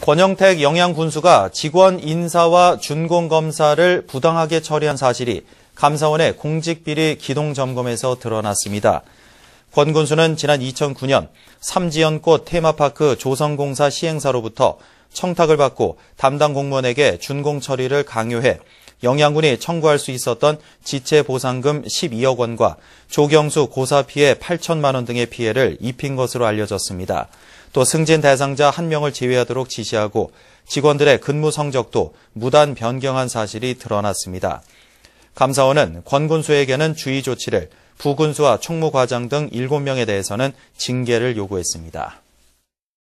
권영택 영양군수가 직원 인사와 준공검사를 부당하게 처리한 사실이 감사원의 공직비리 기동점검에서 드러났습니다. 권 군수는 지난 2009년 삼지연꽃 테마파크 조성공사 시행사로부터 청탁을 받고 담당 공무원에게 준공 처리를 강요해 영양군이 청구할 수 있었던 지체보상금 12억 원과 조경수 고사 피해 8천만 원 등의 피해를 입힌 것으로 알려졌습니다. 또 승진 대상자 1명을 제외하도록 지시하고 직원들의 근무 성적도 무단 변경한 사실이 드러났습니다. 감사원은 권군수에게는 주의 조치를 부군수와 총무과장 등 7명에 대해서는 징계를 요구했습니다.